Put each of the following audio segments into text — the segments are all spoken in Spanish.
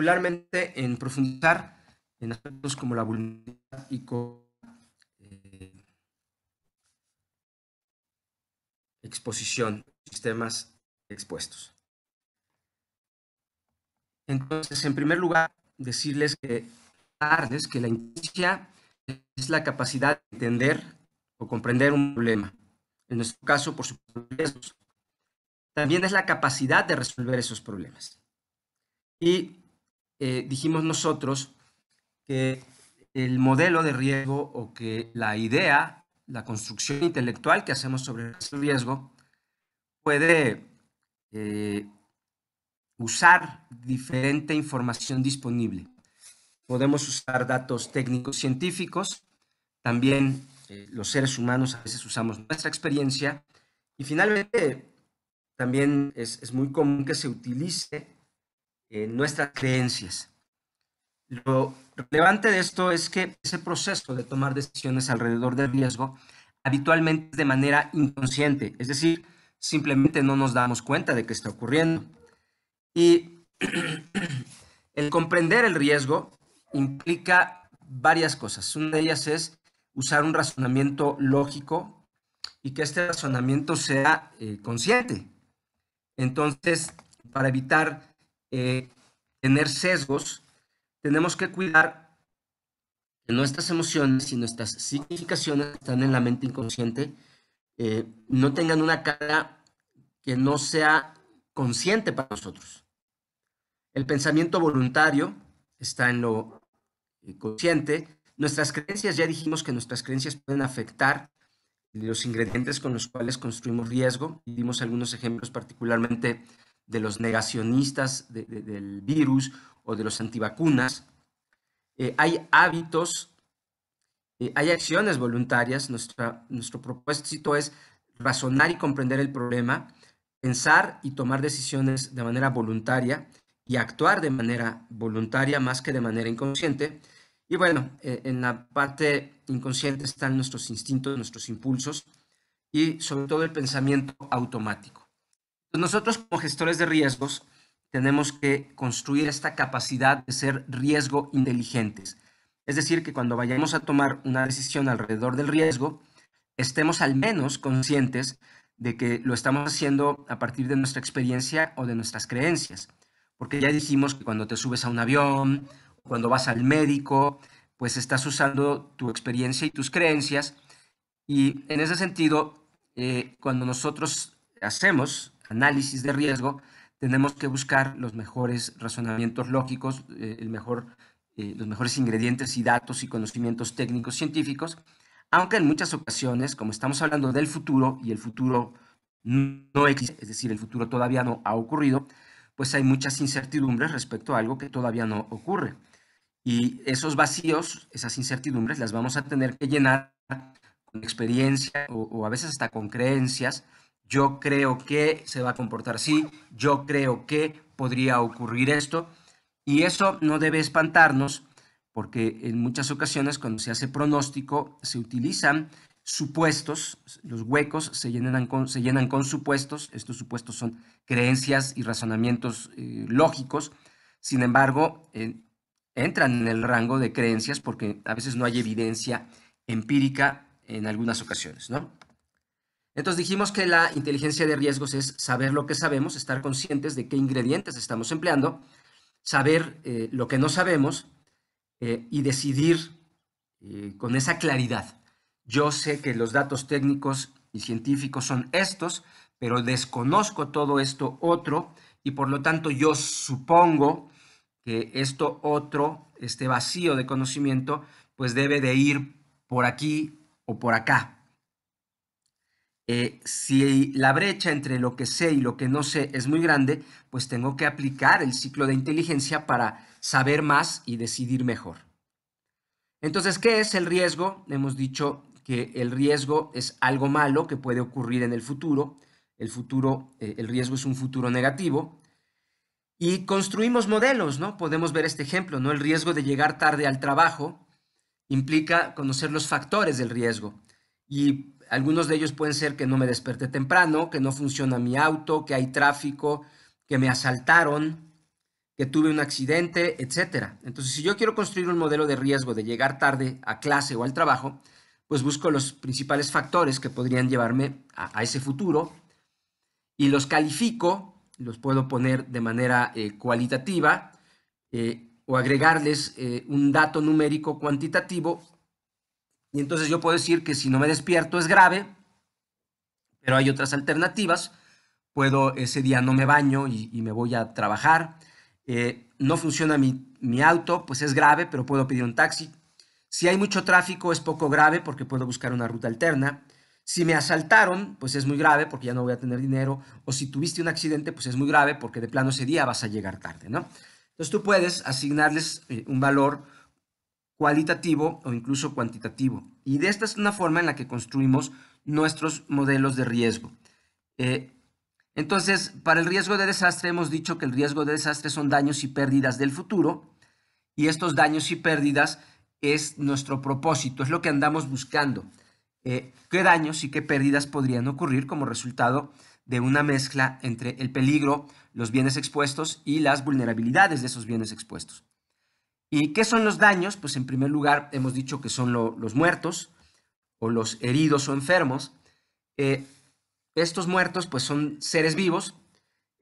particularmente en profundizar en aspectos como la vulnerabilidad y eh, exposición, sistemas expuestos. Entonces, en primer lugar, decirles que, que la inteligencia es la capacidad de entender o comprender un problema. En nuestro caso, por supuesto, también es la capacidad de resolver esos problemas. Y eh, dijimos nosotros que el modelo de riesgo o que la idea, la construcción intelectual que hacemos sobre el riesgo, puede eh, usar diferente información disponible. Podemos usar datos técnicos científicos, también eh, los seres humanos a veces usamos nuestra experiencia y finalmente también es muy común que se utilice eh, nuestras creencias. Lo relevante de esto es que ese proceso de tomar decisiones alrededor del riesgo habitualmente es de manera inconsciente, es decir, simplemente no nos damos cuenta de que está ocurriendo. Y el comprender el riesgo implica varias cosas. Una de ellas es usar un razonamiento lógico y que este razonamiento sea eh, consciente. Entonces, para evitar eh, tener sesgos, tenemos que cuidar que nuestras emociones y nuestras significaciones están en la mente inconsciente eh, no tengan una cara que no sea consciente para nosotros. El pensamiento voluntario está en lo eh, consciente. Nuestras creencias, ya dijimos que nuestras creencias pueden afectar los ingredientes con los cuales construimos riesgo. dimos algunos ejemplos particularmente de los negacionistas del virus o de los antivacunas. Eh, hay hábitos, eh, hay acciones voluntarias. Nuestra, nuestro propósito es razonar y comprender el problema, pensar y tomar decisiones de manera voluntaria y actuar de manera voluntaria más que de manera inconsciente. Y bueno, eh, en la parte inconsciente están nuestros instintos, nuestros impulsos y sobre todo el pensamiento automático. Nosotros como gestores de riesgos tenemos que construir esta capacidad de ser riesgo inteligentes. Es decir, que cuando vayamos a tomar una decisión alrededor del riesgo, estemos al menos conscientes de que lo estamos haciendo a partir de nuestra experiencia o de nuestras creencias. Porque ya dijimos que cuando te subes a un avión, cuando vas al médico, pues estás usando tu experiencia y tus creencias. Y en ese sentido, eh, cuando nosotros hacemos análisis de riesgo, tenemos que buscar los mejores razonamientos lógicos, eh, el mejor, eh, los mejores ingredientes y datos y conocimientos técnicos científicos, aunque en muchas ocasiones, como estamos hablando del futuro y el futuro no existe, es decir, el futuro todavía no ha ocurrido, pues hay muchas incertidumbres respecto a algo que todavía no ocurre. Y esos vacíos, esas incertidumbres, las vamos a tener que llenar con experiencia o a veces hasta con creencias yo creo que se va a comportar así, yo creo que podría ocurrir esto. Y eso no debe espantarnos porque en muchas ocasiones cuando se hace pronóstico se utilizan supuestos, los huecos se llenan con, supuestos, estos supuestos son creencias y razonamientos eh, lógicos, sin embargo, eh, entran en el rango de creencias porque a veces no hay evidencia empírica en algunas ocasiones, ¿no? Entonces dijimos que la inteligencia de riesgos es saber lo que sabemos, estar conscientes de qué ingredientes estamos empleando, saber eh, lo que no sabemos eh, y decidir eh, con esa claridad. Yo sé que los datos técnicos y científicos son estos, pero desconozco todo esto otro y por lo tanto yo supongo que esto otro, este vacío de conocimiento, pues debe de ir por aquí o por acá, eh, si la brecha entre lo que sé y lo que no sé es muy grande, pues tengo que aplicar el ciclo de inteligencia para saber más y decidir mejor. Entonces, ¿qué es el riesgo? Hemos dicho que el riesgo es algo malo que puede ocurrir en el futuro. El futuro, eh, el riesgo es un futuro negativo. Y construimos modelos, ¿no? Podemos ver este ejemplo, ¿no? El riesgo de llegar tarde al trabajo implica conocer los factores del riesgo. Y algunos de ellos pueden ser que no me desperté temprano, que no funciona mi auto, que hay tráfico, que me asaltaron, que tuve un accidente, etc. Entonces, si yo quiero construir un modelo de riesgo de llegar tarde a clase o al trabajo, pues busco los principales factores que podrían llevarme a, ese futuro y los califico, los puedo poner de manera eh, cualitativa eh, o agregarles eh, un dato numérico cuantitativo y entonces yo puedo decir que si no me despierto es grave, pero hay otras alternativas. Puedo, ese día no me baño y, me voy a trabajar. Eh, no funciona mi, mi auto, pues es grave, pero puedo pedir un taxi. Si hay mucho tráfico es poco grave porque puedo buscar una ruta alterna. Si me asaltaron, pues es muy grave porque ya no voy a tener dinero. O si tuviste un accidente, pues es muy grave porque de plano ese día vas a llegar tarde, ¿no? Entonces tú puedes asignarles eh, un valor cualitativo o incluso cuantitativo. Y de esta es una forma en la que construimos nuestros modelos de riesgo. Eh, entonces, para el riesgo de desastre hemos dicho que el riesgo de desastre son daños y pérdidas del futuro y estos daños y pérdidas es nuestro propósito, es lo que andamos buscando. Eh, ¿Qué daños y qué pérdidas podrían ocurrir como resultado de una mezcla entre el peligro, los bienes expuestos y las vulnerabilidades de esos bienes expuestos? ¿Y qué son los daños? Pues en primer lugar hemos dicho que son los muertos o los heridos o enfermos. Eh, estos muertos pues son seres vivos,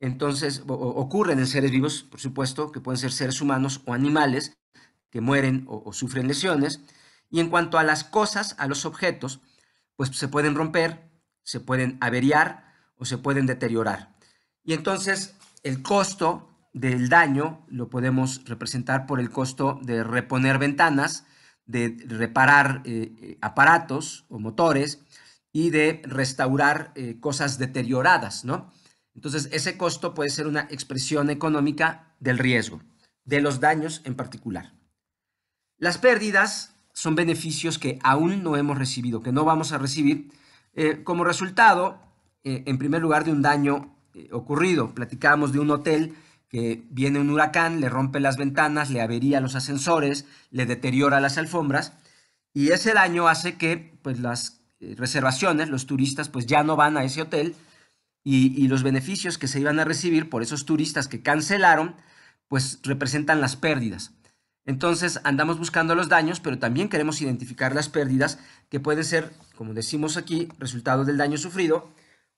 entonces ocurren en seres vivos, por supuesto, que pueden ser seres humanos o animales que mueren o sufren lesiones. Y en cuanto a las cosas, a los objetos, pues se pueden romper, se pueden averiar o se pueden deteriorar. Y entonces el costo del daño lo podemos representar por el costo de reponer ventanas, de reparar eh, eh, aparatos o motores y de restaurar eh, cosas deterioradas, ¿no? Entonces, ese costo puede ser una expresión económica del riesgo, de los daños en particular. Las pérdidas son beneficios que aún no hemos recibido, que no vamos a recibir como resultado, en primer lugar, de un daño ocurrido. Platicábamos de un hotel que viene un huracán, le rompe las ventanas, le avería los ascensores, le deteriora las alfombras y ese daño hace que pues, las eh, reservaciones, los turistas pues ya no van a ese hotel y, y los beneficios que se iban a recibir por esos turistas que cancelaron pues representan las pérdidas. Entonces andamos buscando los daños, pero también queremos identificar las pérdidas que pueden ser, como decimos aquí, resultado del daño sufrido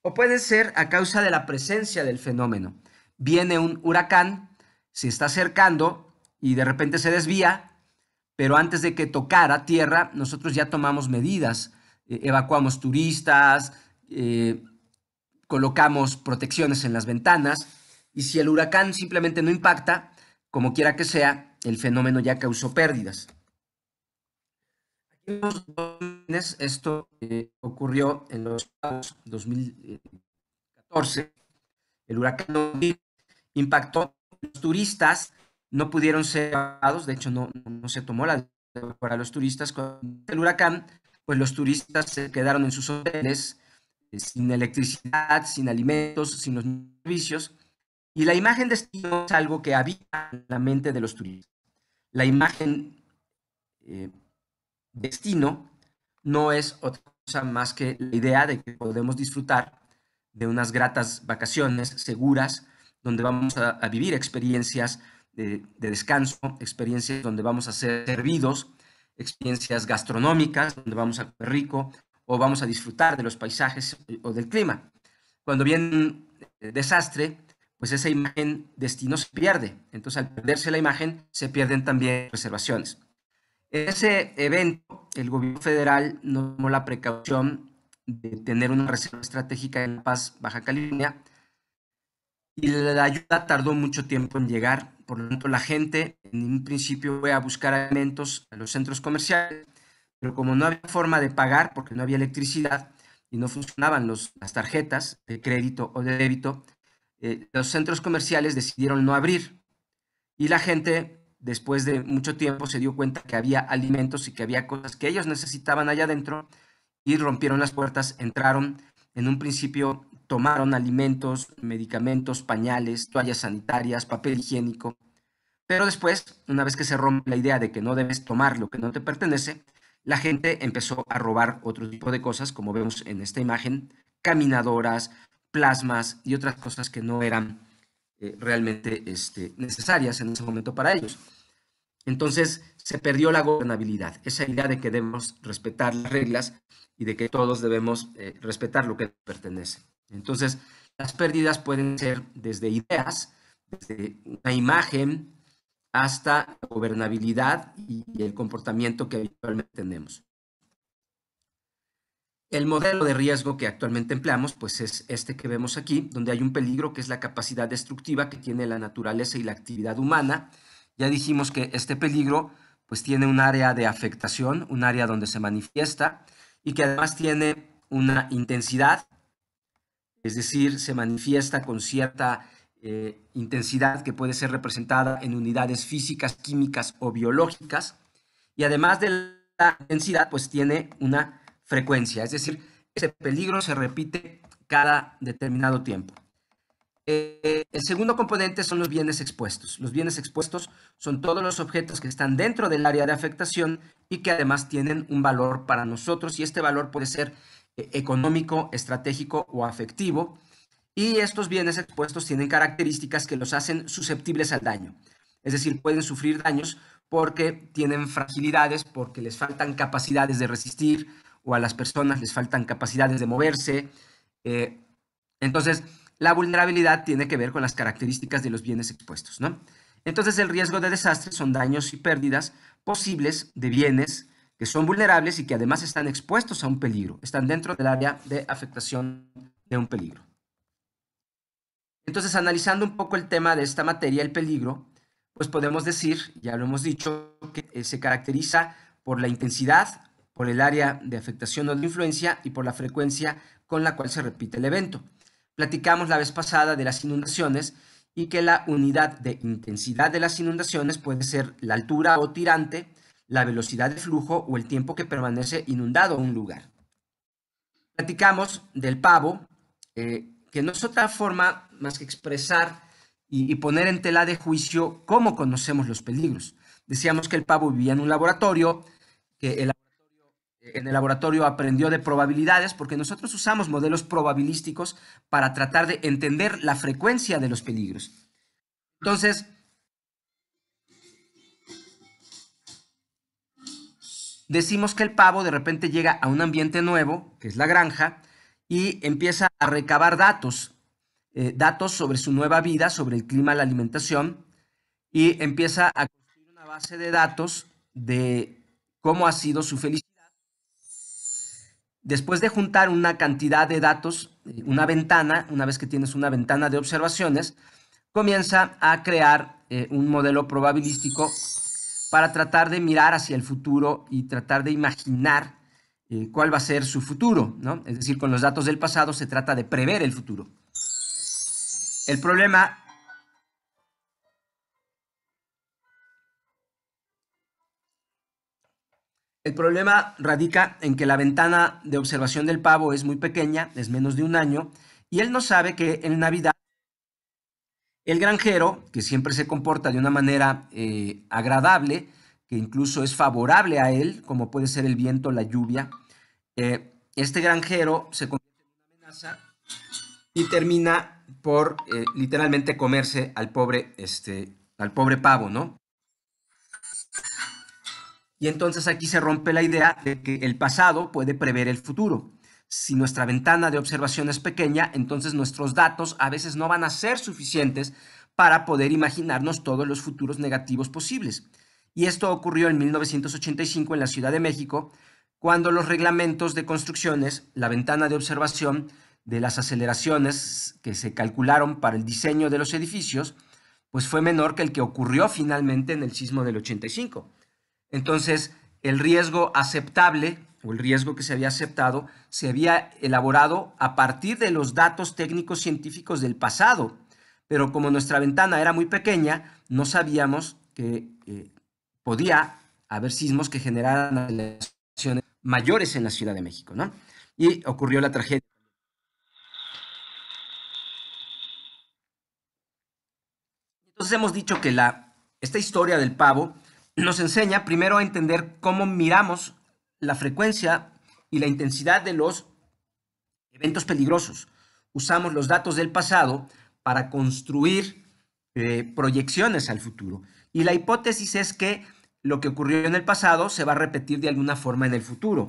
o pueden ser a causa de la presencia del fenómeno viene un huracán, se está acercando y de repente se desvía, pero antes de que tocara tierra, nosotros ya tomamos medidas, e, evacuamos turistas, eh, colocamos protecciones en las ventanas y si el huracán simplemente no impacta, como quiera que sea, el fenómeno ya causó pérdidas. Esto eh, ocurrió en los 2014. Eh, el huracán impactó. Los turistas no pudieron ser evacuados, de hecho no, se tomó la para los turistas con el huracán, pues los turistas se quedaron en sus hoteles eh, sin electricidad, sin alimentos, sin los servicios, y la imagen de destino es algo que habita en la mente de los turistas. La imagen eh, destino no es otra cosa más que la idea de que podemos disfrutar de unas gratas vacaciones seguras donde vamos a, vivir experiencias de, descanso, experiencias donde vamos a ser servidos, experiencias gastronómicas, donde vamos a comer rico o vamos a disfrutar de los paisajes o del clima. Cuando viene eh, desastre, pues esa imagen destino se pierde. Entonces, al perderse la imagen, se pierden también reservaciones. En ese evento, el gobierno federal no tomó la precaución de tener una reserva estratégica en La Paz, Baja California, y la ayuda tardó mucho tiempo en llegar. Por lo tanto, la gente en un principio fue a buscar alimentos a los centros comerciales, pero como no había forma de pagar porque no había electricidad y no funcionaban las tarjetas de crédito o de débito, eh, los centros comerciales decidieron no abrir. Y la gente, después de mucho tiempo, se dio cuenta que había alimentos y que había cosas que ellos necesitaban allá adentro y rompieron las puertas, entraron. En un principio tomaron alimentos, medicamentos, pañales, toallas sanitarias, papel higiénico. Pero después, una vez que se rompe la idea de que no debes tomar lo que no te pertenece, la gente empezó a robar otro tipo de cosas, como vemos en esta imagen, caminadoras, plasmas y otras cosas que no eran eh, realmente este, necesarias en ese momento para ellos. Entonces se perdió la gobernabilidad, esa idea de que debemos respetar las reglas y de que todos debemos eh, respetar lo que pertenece. Entonces, las pérdidas pueden ser desde ideas, desde una imagen, hasta la gobernabilidad y el comportamiento que habitualmente tenemos. El modelo de riesgo que actualmente empleamos, pues es este que vemos aquí, donde hay un peligro que es la capacidad destructiva que tiene la naturaleza y la actividad humana. Ya dijimos que este peligro, pues tiene un área de afectación, un área donde se manifiesta y que además tiene una intensidad es decir, se manifiesta con cierta eh, intensidad que puede ser representada en unidades físicas, químicas o biológicas, y además de la intensidad, pues tiene una frecuencia, es decir, ese peligro se repite cada determinado tiempo. Eh, el segundo componente son los bienes expuestos. Los bienes expuestos son todos los objetos que están dentro del área de afectación y que además tienen un valor para nosotros y este valor puede ser eh, económico, estratégico o afectivo, y estos bienes expuestos tienen características que los hacen susceptibles al daño, es decir, pueden sufrir daños porque tienen fragilidades, porque les faltan capacidades de resistir o a las personas les faltan capacidades de moverse. Eh, entonces, la vulnerabilidad tiene que ver con las características de los bienes expuestos, ¿no? Entonces, el riesgo de desastre son daños y pérdidas posibles de bienes, que son vulnerables y que además están expuestos a un peligro, están dentro del área de afectación de un peligro. Entonces, analizando un poco el tema de esta materia, el peligro, pues podemos decir, ya lo hemos dicho, que eh, se caracteriza por la intensidad, por el área de afectación o de influencia y por la frecuencia con la cual se repite el evento. Platicamos la vez pasada de las inundaciones y que la unidad de intensidad de las inundaciones puede ser la altura o tirante, la velocidad de flujo o el tiempo que permanece inundado un lugar. Platicamos del pavo, eh, que no es otra forma más que expresar y, poner en tela de juicio cómo conocemos los peligros. Decíamos que el pavo vivía en un laboratorio, que en el laboratorio aprendió de probabilidades, porque nosotros usamos modelos probabilísticos para tratar de entender la frecuencia de los peligros. Entonces, decimos que el pavo de repente llega a un ambiente nuevo, que es la granja, y empieza a recabar datos, eh, datos sobre su nueva vida, sobre el clima, la alimentación, y empieza a construir una base de datos de cómo ha sido su felicidad. Después de juntar una cantidad de datos, eh, una ventana, una vez que tienes una ventana de observaciones, comienza a crear eh, un modelo probabilístico para tratar de mirar hacia el futuro y tratar de imaginar eh, cuál va a ser su futuro, ¿no? Es decir, con los datos del pasado se trata de prever el futuro. El problema... El problema radica en que la ventana de observación del pavo es muy pequeña, es menos de un año, y él no sabe que en Navidad el granjero, que siempre se comporta de una manera eh, agradable, que incluso es favorable a él, como puede ser el viento, la lluvia, eh, este granjero se convierte en una amenaza y termina por eh, literalmente comerse al pobre, este, al pobre pavo, ¿no? Y entonces aquí se rompe la idea de que el pasado puede prever el futuro. Si nuestra ventana de observación es pequeña, entonces nuestros datos a veces no van a ser suficientes para poder imaginarnos todos los futuros negativos posibles. Y esto ocurrió en 1985 en la Ciudad de México, cuando los reglamentos de construcciones, la ventana de observación de las aceleraciones que se calcularon para el diseño de los edificios, pues fue menor que el que ocurrió finalmente en el sismo del 85. Entonces, el riesgo aceptable o el riesgo que se había aceptado se había elaborado a partir de los datos técnicos científicos del pasado, pero como nuestra ventana era muy pequeña, no sabíamos que eh, podía haber sismos que generaran acciones mayores en la Ciudad de México, ¿no? Y ocurrió la tragedia. Entonces hemos dicho que la, esta historia del pavo nos enseña primero a entender cómo miramos la frecuencia y la intensidad de los eventos peligrosos. Usamos los datos del pasado para construir eh, proyecciones al futuro. Y la hipótesis es que lo que ocurrió en el pasado se va a repetir de alguna forma en el futuro.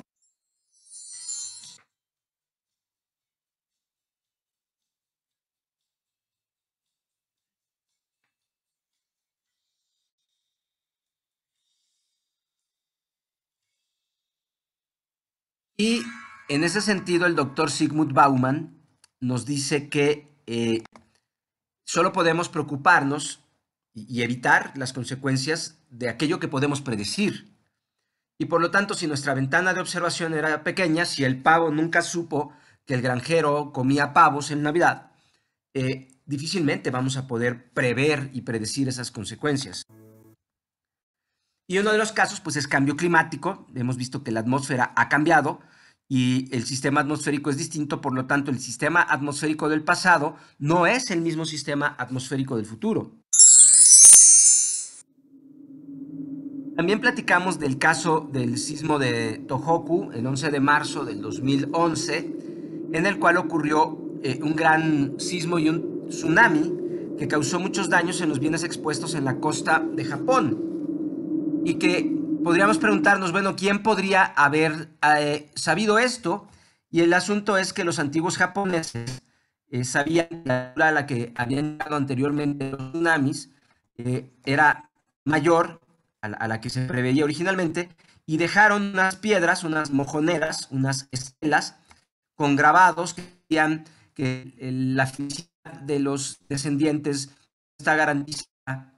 En ese sentido, el doctor Sigmund Bauman nos dice que eh, solo podemos preocuparnos y evitar las consecuencias de aquello que podemos predecir. Y por lo tanto, si nuestra ventana de observación era pequeña, si el pavo nunca supo que el granjero comía pavos en Navidad, eh, difícilmente vamos a poder prever y predecir esas consecuencias. Y uno de los casos, pues, es cambio climático. Hemos visto que la atmósfera ha cambiado, y el sistema atmosférico es distinto, por lo tanto el sistema atmosférico del pasado no es el mismo sistema atmosférico del futuro. También platicamos del caso del sismo de Tohoku el 11 de marzo del 2011, en el cual ocurrió eh, un gran sismo y un tsunami que causó muchos daños en los bienes expuestos en la costa de Japón y que podríamos preguntarnos, bueno, ¿quién podría haber eh, sabido esto? Y el asunto es que los antiguos japoneses eh, sabían que la altura a la que habían llegado anteriormente los tsunamis eh, era mayor a la, que se preveía originalmente y dejaron unas piedras, unas mojoneras, unas estelas con grabados que decían que la felicidad de los descendientes está garantizada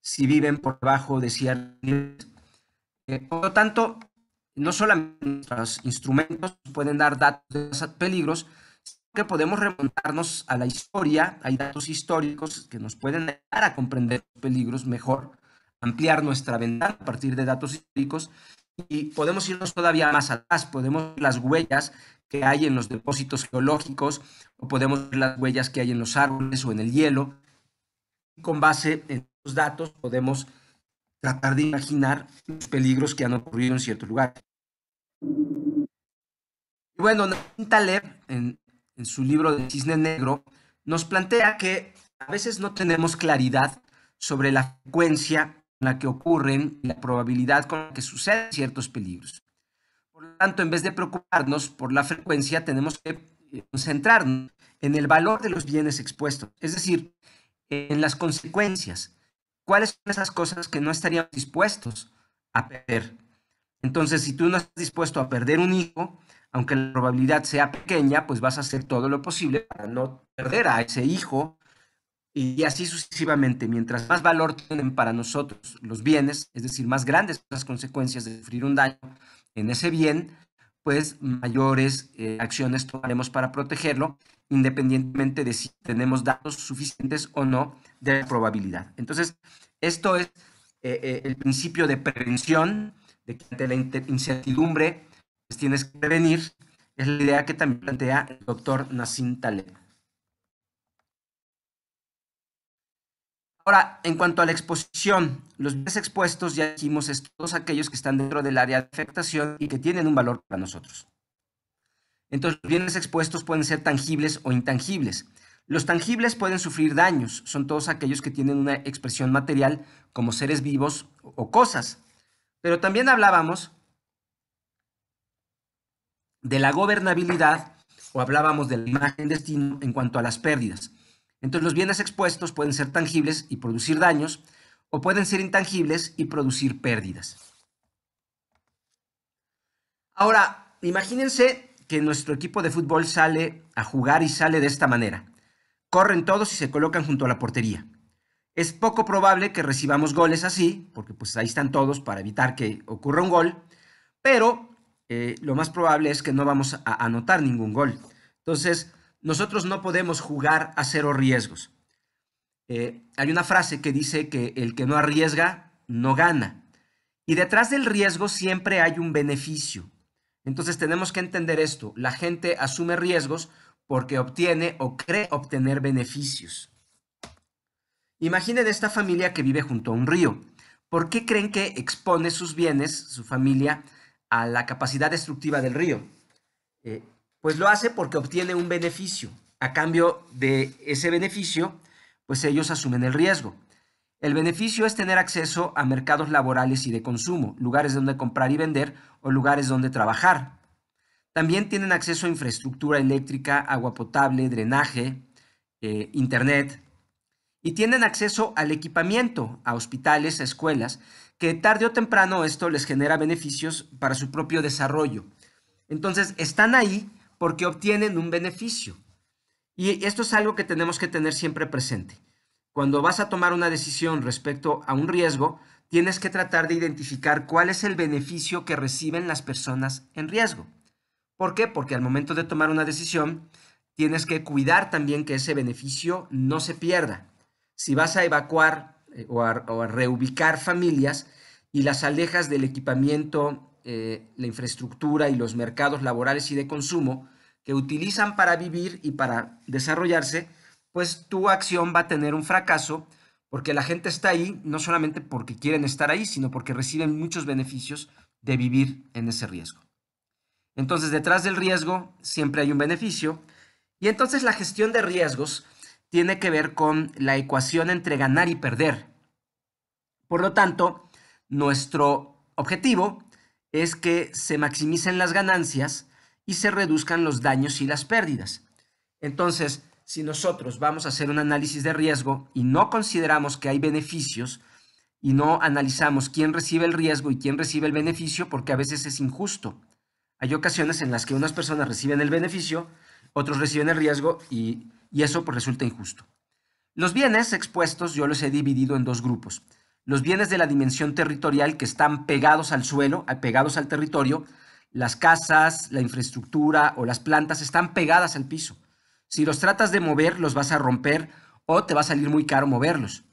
si viven por debajo de cierto niveles. Eh, por lo tanto, no solamente nuestros instrumentos pueden dar datos de peligros, sino que podemos remontarnos a la historia, hay datos históricos que nos pueden ayudar a comprender peligros mejor, ampliar nuestra ventana a partir de datos históricos y podemos irnos todavía más atrás, podemos ver las huellas que hay en los depósitos geológicos o podemos ver las huellas que hay en los árboles o en el hielo. Con base en los datos podemos tratar de imaginar los peligros que han ocurrido en cierto lugar. Y bueno, Nassim Taleb, en, en su libro de Cisne Negro, nos plantea que a veces no tenemos claridad sobre la frecuencia en la que ocurren y la probabilidad con la que suceden ciertos peligros. Por lo tanto, en vez de preocuparnos por la frecuencia, tenemos que eh, concentrarnos en el valor de los bienes expuestos, es decir, en las consecuencias, ¿Cuáles son esas cosas que no estaríamos dispuestos a perder? Entonces, si tú no estás dispuesto a perder un hijo, aunque la probabilidad sea pequeña, pues vas a hacer todo lo posible para no perder a ese hijo y así sucesivamente. Mientras más valor tienen para nosotros los bienes, es decir, más grandes las consecuencias de sufrir un daño en ese bien, pues mayores eh, acciones tomaremos para protegerlo independientemente de si tenemos datos suficientes o no de probabilidad. Entonces, esto es eh, eh, el principio de prevención, de que ante la incertidumbre pues tienes que prevenir, es la idea que también plantea el doctor Nassim Taleb. Ahora, en cuanto a la exposición, los bienes expuestos ya dijimos es todos aquellos que están dentro del área de afectación y que tienen un valor para nosotros. Entonces, los bienes expuestos pueden ser tangibles o intangibles. Los tangibles pueden sufrir daños, son todos aquellos que tienen una expresión material como seres vivos o cosas. Pero también hablábamos de la gobernabilidad o hablábamos de la imagen destino en cuanto a las pérdidas. Entonces los bienes expuestos pueden ser tangibles y producir daños o pueden ser intangibles y producir pérdidas. Ahora, imagínense que nuestro equipo de fútbol sale a jugar y sale de esta manera. Corren todos y se colocan junto a la portería. Es poco probable que recibamos goles así, porque pues ahí están todos para evitar que ocurra un gol, pero eh, lo más probable es que no vamos a anotar ningún gol. Entonces, nosotros no podemos jugar a cero riesgos. Eh, hay una frase que dice que el que no arriesga, no gana. Y detrás del riesgo siempre hay un beneficio. Entonces tenemos que entender esto. La gente asume riesgos porque obtiene o cree obtener beneficios. Imaginen esta familia que vive junto a un río. ¿Por qué creen que expone sus bienes, su familia, a la capacidad destructiva del río? Eh, pues lo hace porque obtiene un beneficio. A cambio de ese beneficio, pues ellos asumen el riesgo. El beneficio es tener acceso a mercados laborales y de consumo, lugares donde comprar y vender o lugares donde trabajar. También tienen acceso a infraestructura eléctrica, agua potable, drenaje, eh, internet. Y tienen acceso al equipamiento, a hospitales, a escuelas, que tarde o temprano esto les genera beneficios para su propio desarrollo. Entonces, están ahí porque obtienen un beneficio. Y esto es algo que tenemos que tener siempre presente. Cuando vas a tomar una decisión respecto a un riesgo, tienes que tratar de identificar cuál es el beneficio que reciben las personas en riesgo. ¿Por qué? Porque al momento de tomar una decisión, tienes que cuidar también que ese beneficio no se pierda. Si vas a evacuar eh, o, a, reubicar familias y las alejas del equipamiento, eh, la infraestructura y los mercados laborales y de consumo que utilizan para vivir y para desarrollarse, pues tu acción va a tener un fracaso porque la gente está ahí no solamente porque quieren estar ahí, sino porque reciben muchos beneficios de vivir en ese riesgo. Entonces, detrás del riesgo siempre hay un beneficio. Y entonces la gestión de riesgos tiene que ver con la ecuación entre ganar y perder. Por lo tanto, nuestro objetivo es que se maximicen las ganancias y se reduzcan los daños y las pérdidas. Entonces, si nosotros vamos a hacer un análisis de riesgo y no consideramos que hay beneficios y no analizamos quién recibe el riesgo y quién recibe el beneficio, porque a veces es injusto. Hay ocasiones en las que unas personas reciben el beneficio, otros reciben el riesgo y, eso pues, resulta injusto. Los bienes expuestos yo los he dividido en dos grupos. Los bienes de la dimensión territorial que están pegados al suelo, pegados al territorio, las casas, la infraestructura o las plantas están pegadas al piso. Si los tratas de mover, los vas a romper o te va a salir muy caro moverlos.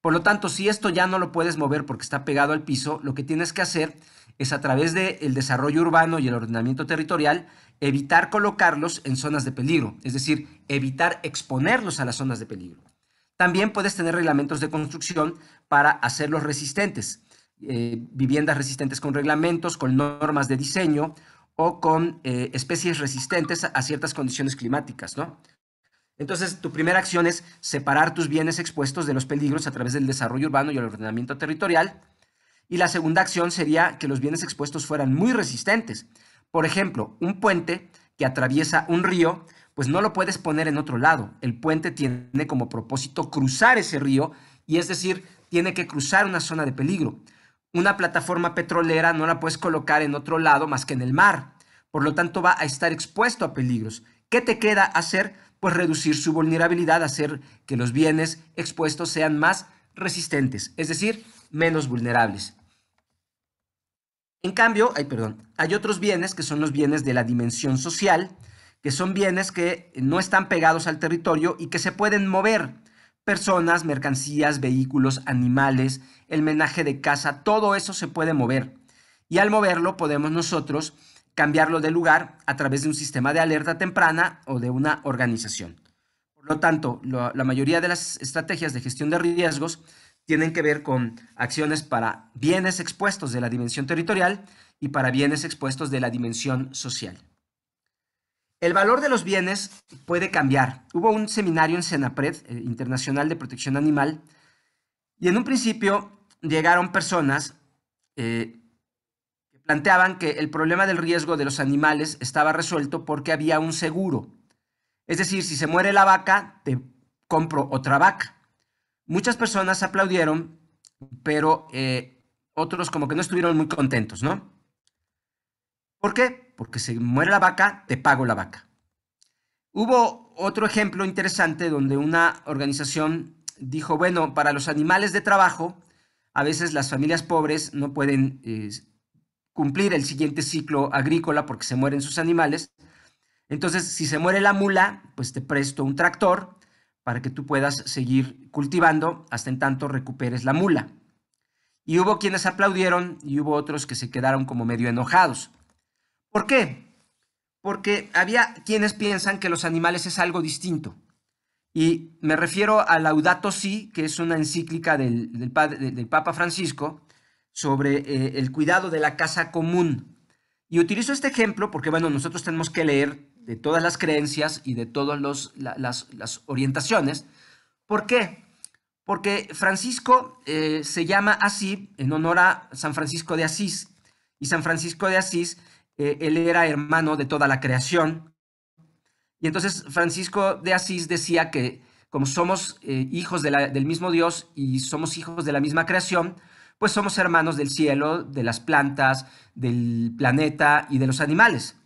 Por lo tanto, si esto ya no lo puedes mover porque está pegado al piso, lo que tienes que hacer es a través del desarrollo urbano y el ordenamiento territorial, evitar colocarlos en zonas de peligro, es decir, evitar exponerlos a las zonas de peligro. También puedes tener reglamentos de construcción para hacerlos resistentes, eh, viviendas resistentes con reglamentos, con normas de diseño o con eh, especies resistentes a ciertas condiciones climáticas, ¿no? Entonces, tu primera acción es separar tus bienes expuestos de los peligros a través del desarrollo urbano y el ordenamiento territorial. Y la segunda acción sería que los bienes expuestos fueran muy resistentes. Por ejemplo, un puente que atraviesa un río, pues no lo puedes poner en otro lado. El puente tiene como propósito cruzar ese río y es decir, tiene que cruzar una zona de peligro una plataforma petrolera no la puedes colocar en otro lado más que en el mar. Por lo tanto, va a estar expuesto a peligros. ¿Qué te queda hacer? Pues reducir su vulnerabilidad, hacer que los bienes expuestos sean más resistentes, es decir, menos vulnerables. En cambio, perdón, hay otros bienes que son los bienes de la dimensión social, que son bienes que no están pegados al territorio y que se pueden mover. Personas, mercancías, vehículos, animales, el menaje de casa, todo eso se puede mover. Y al moverlo podemos nosotros cambiarlo de lugar a través de un sistema de alerta temprana o de una organización. Por lo tanto, la mayoría de las estrategias de gestión de riesgos tienen que ver con acciones para bienes expuestos de la dimensión territorial y para bienes expuestos de la dimensión social. El valor de los bienes puede cambiar. Hubo un seminario en Senapred, eh, Internacional de Protección Animal, y en un principio llegaron personas eh, que planteaban que el problema del riesgo de los animales estaba resuelto porque había un seguro. Es decir, si se muere la vaca, te compro otra vaca. Muchas personas aplaudieron, pero eh, otros como que no estuvieron muy contentos, ¿no? ¿Por qué? porque se muere la vaca, te pago la vaca. Hubo otro ejemplo interesante donde una organización dijo, bueno, para los animales de trabajo, a veces las familias pobres no pueden eh, cumplir el siguiente ciclo agrícola porque se mueren sus animales. Entonces, si se muere la mula, pues te presto un tractor para que tú puedas seguir cultivando hasta en tanto recuperes la mula. Y hubo quienes aplaudieron y hubo otros que se quedaron como medio enojados. ¿Por qué? Porque había quienes piensan que los animales es algo distinto. Y me refiero a Laudato Si, que es una encíclica del, del, Papa Francisco sobre eh, el cuidado de la casa común. Y utilizo este ejemplo porque, bueno, nosotros tenemos que leer de todas las creencias y de todas las, orientaciones. ¿Por qué? Porque Francisco eh, se llama así en honor a San Francisco de Asís. Y San Francisco de Asís eh, él era hermano de toda la creación. Y entonces Francisco de Asís decía que como somos eh, hijos del mismo Dios y somos hijos de la misma creación, pues somos hermanos del cielo, de las plantas, del planeta y de los animales.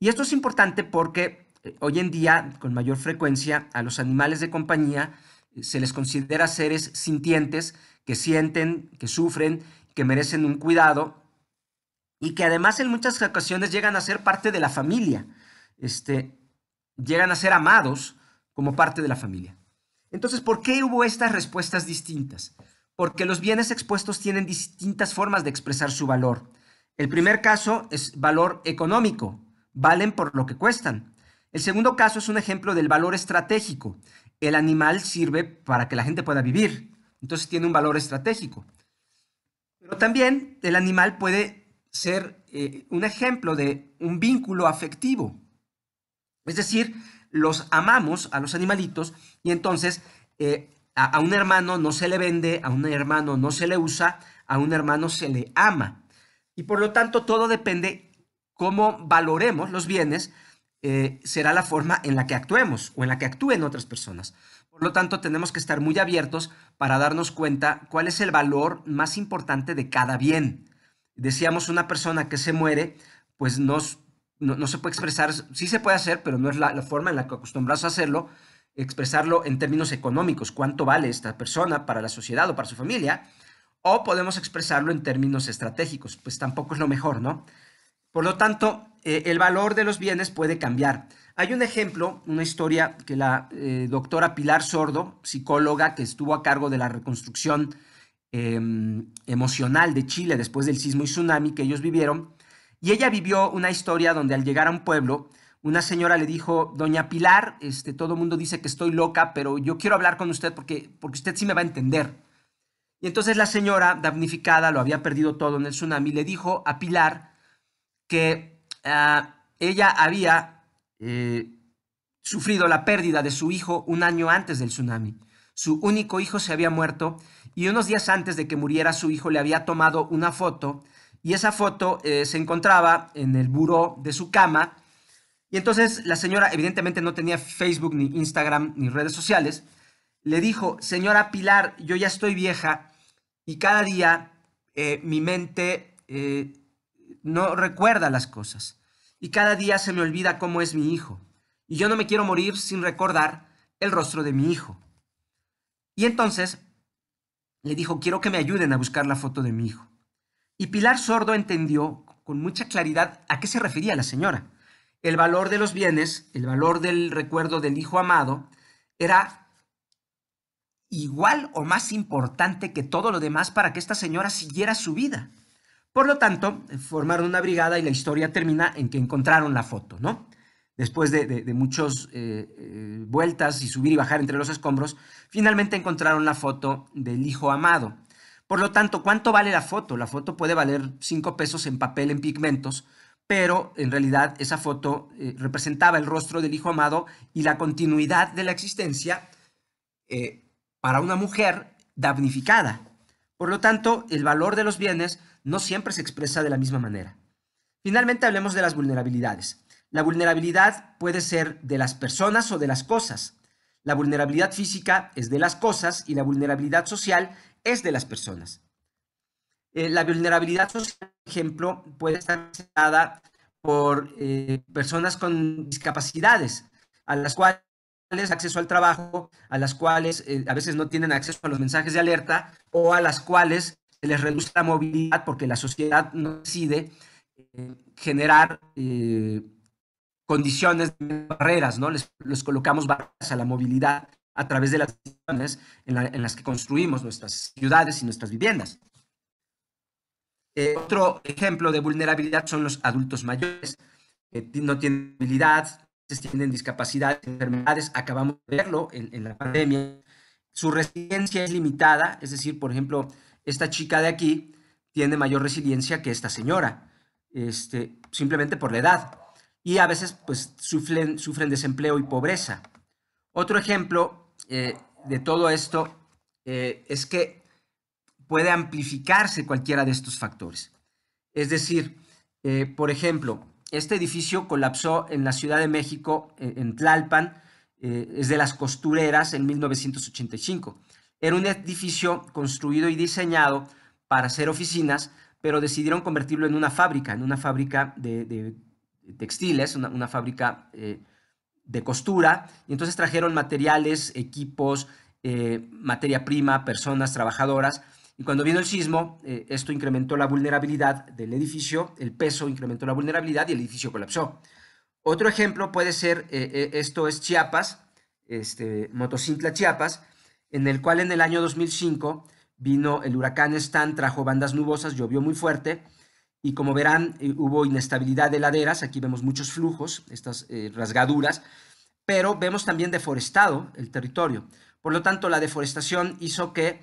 Y esto es importante porque eh, hoy en día, con mayor frecuencia, a los animales de compañía se les considera seres sintientes que sienten, que sufren, que merecen un cuidado y que además en muchas ocasiones llegan a ser parte de la familia, este, llegan a ser amados como parte de la familia. Entonces, ¿por qué hubo estas respuestas distintas? Porque los bienes expuestos tienen distintas formas de expresar su valor. El primer caso es valor económico, valen por lo que cuestan. El segundo caso es un ejemplo del valor estratégico. El animal sirve para que la gente pueda vivir, entonces tiene un valor estratégico. Pero también el animal puede ser eh, un ejemplo de un vínculo afectivo. Es decir, los amamos a los animalitos y entonces eh, a, un hermano no se le vende, a un hermano no se le usa, a un hermano se le ama. Y por lo tanto todo depende cómo valoremos los bienes, eh, será la forma en la que actuemos o en la que actúen otras personas. Por lo tanto, tenemos que estar muy abiertos para darnos cuenta cuál es el valor más importante de cada bien decíamos, una persona que se muere, pues no, no, se puede expresar, sí se puede hacer, pero no es la, forma en la que acostumbramos a hacerlo, expresarlo en términos económicos, cuánto vale esta persona para la sociedad o para su familia, o podemos expresarlo en términos estratégicos, pues tampoco es lo mejor, ¿no? Por lo tanto, eh, el valor de los bienes puede cambiar. Hay un ejemplo, una historia que la eh, doctora Pilar Sordo, psicóloga que estuvo a cargo de la reconstrucción Em, emocional de Chile después del sismo y tsunami que ellos vivieron. Y ella vivió una historia donde al llegar a un pueblo, una señora le dijo, doña Pilar, este, todo el mundo dice que estoy loca, pero yo quiero hablar con usted porque, porque usted sí me va a entender. Y entonces la señora, damnificada, lo había perdido todo en el tsunami, le dijo a Pilar que ah, ella había eh, sufrido la pérdida de su hijo un año antes del tsunami. Su único hijo se había muerto y unos días antes de que muriera su hijo le había tomado una foto y esa foto eh, se encontraba en el buró de su cama. Y entonces la señora evidentemente no tenía Facebook ni Instagram ni redes sociales. Le dijo, señora Pilar, yo ya estoy vieja y cada día eh, mi mente eh, no recuerda las cosas. Y cada día se me olvida cómo es mi hijo. Y yo no me quiero morir sin recordar el rostro de mi hijo. Y entonces le dijo, quiero que me ayuden a buscar la foto de mi hijo. Y Pilar Sordo entendió con mucha claridad a qué se refería la señora. El valor de los bienes, el valor del recuerdo del hijo amado, era igual o más importante que todo lo demás para que esta señora siguiera su vida. Por lo tanto, formaron una brigada y la historia termina en que encontraron la foto, ¿no? después de, muchas eh, eh, vueltas y subir y bajar entre los escombros, finalmente encontraron la foto del hijo amado. Por lo tanto, ¿cuánto vale la foto? La foto puede valer cinco pesos en papel, en pigmentos, pero en realidad esa foto eh, representaba el rostro del hijo amado y la continuidad de la existencia para una mujer damnificada. Por lo tanto, el valor de los bienes no siempre se expresa de la misma manera. Finalmente, hablemos de las vulnerabilidades. La vulnerabilidad puede ser de las personas o de las cosas. La vulnerabilidad física es de las cosas y la vulnerabilidad social es de las personas. Eh, la vulnerabilidad social, por ejemplo, puede estar dada por eh, personas con discapacidades, a las cuales acceso al trabajo, a las cuales eh, a veces no tienen acceso a los mensajes de alerta o a las cuales se les reduce la movilidad porque la sociedad no decide generar condiciones, barreras, ¿no? Les, colocamos barreras a la movilidad a través de las condiciones en, las que construimos nuestras ciudades y nuestras viviendas. Eh, otro ejemplo de vulnerabilidad son los adultos mayores, que no tienen habilidad, tienen discapacidad, enfermedades, acabamos de verlo en, la pandemia. Su resiliencia es limitada, es decir, por ejemplo, esta chica de aquí tiene mayor resiliencia que esta señora, este, simplemente por la edad y a veces pues, sufren, sufren desempleo y pobreza. Otro ejemplo eh, de todo esto eh, es que puede amplificarse cualquiera de estos factores. Es decir, eh, por ejemplo, este edificio colapsó en la Ciudad de México, e, en Tlalpan, es de las costureras en 1985. Era un edificio construido y diseñado para hacer oficinas, pero decidieron convertirlo en una fábrica, en una fábrica de textiles, una, fábrica eh, de costura, y entonces trajeron materiales, equipos, eh, materia prima, personas, trabajadoras, y cuando vino el sismo, eh, esto incrementó la vulnerabilidad del edificio, el peso incrementó la vulnerabilidad y el edificio colapsó. Otro ejemplo puede ser, esto es Chiapas, este, Motocintla Chiapas, en el cual en el año 2005 vino el huracán Stan, trajo bandas nubosas, llovió muy fuerte, y como verán, eh, hubo inestabilidad de laderas, aquí vemos muchos flujos, estas eh, rasgaduras, pero vemos también deforestado el territorio. Por lo tanto, la deforestación hizo que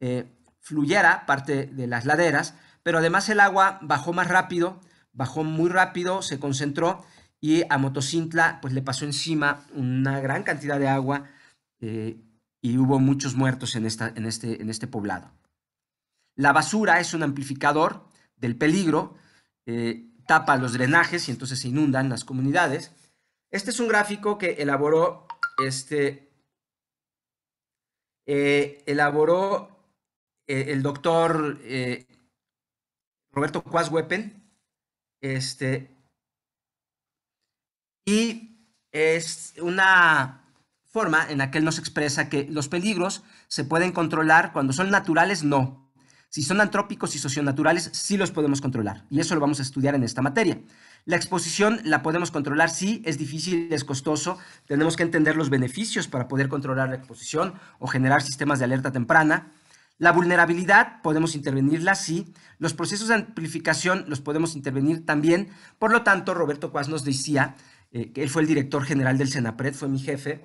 eh, fluyera parte de las laderas, pero además el agua bajó más rápido, bajó muy rápido, se concentró y a Motocintla pues, le pasó encima una gran cantidad de agua y hubo muchos muertos en, esta, en, este, en este poblado. La basura es un amplificador, del peligro, eh, tapa los drenajes y entonces se inundan las comunidades. Este es un gráfico que elaboró, este, eh, elaboró eh, el doctor Roberto Quasweppen, este, y es una forma en la que él nos expresa que los peligros se pueden controlar cuando son naturales, no, si son antrópicos y socionaturales, sí los podemos controlar. Y eso lo vamos a estudiar en esta materia. La exposición la podemos controlar, sí, es difícil, es costoso. Tenemos que entender los beneficios para poder controlar la exposición o generar sistemas de alerta temprana. La vulnerabilidad podemos intervenirla, sí. Los procesos de amplificación los podemos intervenir también. Por lo tanto, Roberto Cuas nos decía, eh, que él fue el director general del CENAPRED, fue mi jefe,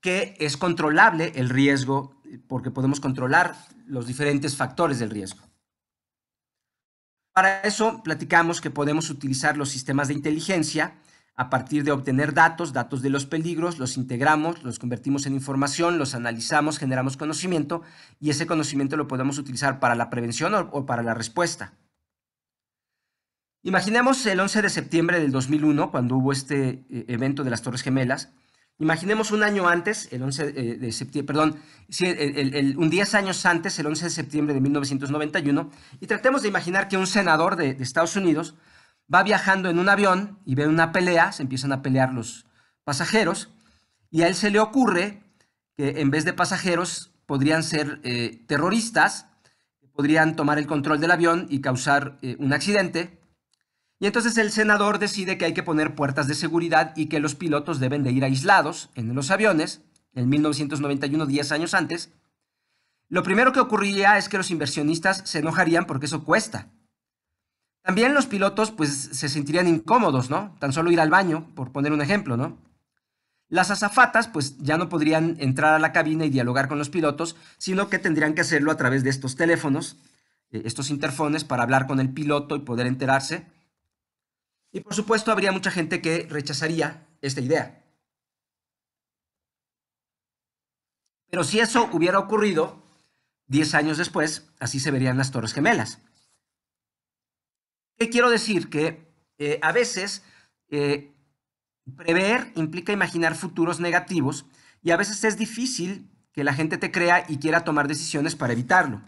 que es controlable el riesgo porque podemos controlar los diferentes factores del riesgo. Para eso platicamos que podemos utilizar los sistemas de inteligencia a partir de obtener datos, datos de los peligros, los integramos, los convertimos en información, los analizamos, generamos conocimiento y ese conocimiento lo podemos utilizar para la prevención o, para la respuesta. Imaginemos el 11 de septiembre del 2001, cuando hubo este eh, evento de las Torres Gemelas, Imaginemos un año antes, el 11 eh, de septiembre, perdón, un 10 años antes, el 11 de septiembre de 1991, y tratemos de imaginar que un senador de, Estados Unidos va viajando en un avión y ve una pelea, se empiezan a pelear los pasajeros, y a él se le ocurre que en vez de pasajeros podrían ser eh, terroristas, podrían tomar el control del avión y causar eh, un accidente, y entonces el senador decide que hay que poner puertas de seguridad y que los pilotos deben de ir aislados en los aviones, en 1991, 10 años antes. Lo primero que ocurriría es que los inversionistas se enojarían porque eso cuesta. También los pilotos pues se sentirían incómodos, ¿no? Tan solo ir al baño, por poner un ejemplo, ¿no? Las azafatas pues ya no podrían entrar a la cabina y dialogar con los pilotos, sino que tendrían que hacerlo a través de estos teléfonos, eh, estos interfones para hablar con el piloto y poder enterarse y por supuesto habría mucha gente que rechazaría esta idea. Pero si eso hubiera ocurrido 10 años después, así se verían las Torres Gemelas. ¿Qué quiero decir? Que eh, a veces eh, prever implica imaginar futuros negativos y a veces es difícil que la gente te crea y quiera tomar decisiones para evitarlo.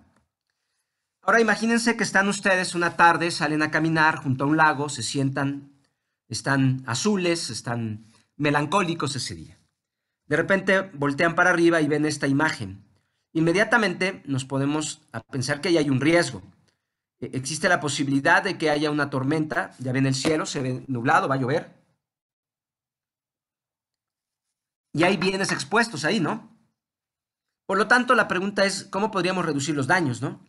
Ahora imagínense que están ustedes una tarde, salen a caminar junto a un lago, se sientan, están azules, están melancólicos ese día. De repente voltean para arriba y ven esta imagen. Inmediatamente nos podemos a pensar que ahí hay un riesgo. E, existe la posibilidad de que haya una tormenta, ya ven el cielo, se ve nublado, va a llover. Y hay bienes expuestos ahí, ¿no? Por lo tanto, la pregunta es, ¿cómo podríamos reducir los daños, no?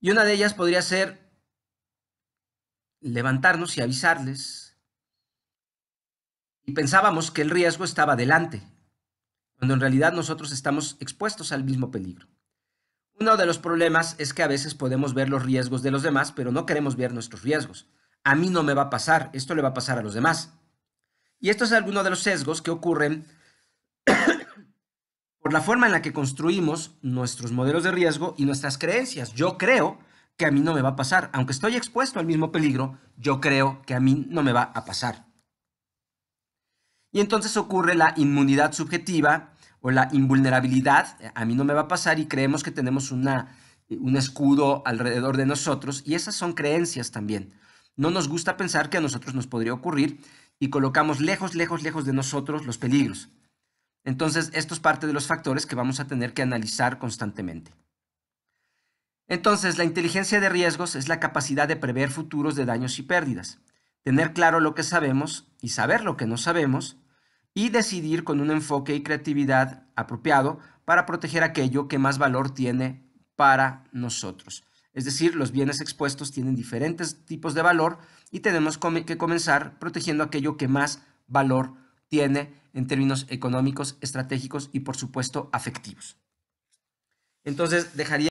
Y una de ellas podría ser levantarnos y avisarles. Y pensábamos que el riesgo estaba delante, cuando en realidad nosotros estamos expuestos al mismo peligro. Uno de los problemas es que a veces podemos ver los riesgos de los demás, pero no queremos ver nuestros riesgos. A mí no me va a pasar, esto le va a pasar a los demás. Y esto es alguno de los sesgos que ocurren por la forma en la que construimos nuestros modelos de riesgo y nuestras creencias. Yo creo que a mí no me va a pasar. Aunque estoy expuesto al mismo peligro, yo creo que a mí no me va a pasar. Y entonces ocurre la inmunidad subjetiva o la invulnerabilidad. A mí no me va a pasar y creemos que tenemos una, un escudo alrededor de nosotros y esas son creencias también. No nos gusta pensar que a nosotros nos podría ocurrir y colocamos lejos, lejos, lejos de nosotros los peligros. Entonces, esto es parte de los factores que vamos a tener que analizar constantemente. Entonces, la inteligencia de riesgos es la capacidad de prever futuros de daños y pérdidas, tener claro lo que sabemos y saber lo que no sabemos, y decidir con un enfoque y creatividad apropiado para proteger aquello que más valor tiene para nosotros. Es decir, los bienes expuestos tienen diferentes tipos de valor y tenemos que comenzar protegiendo aquello que más valor tiene tiene en términos económicos, estratégicos y por supuesto afectivos. Entonces dejaría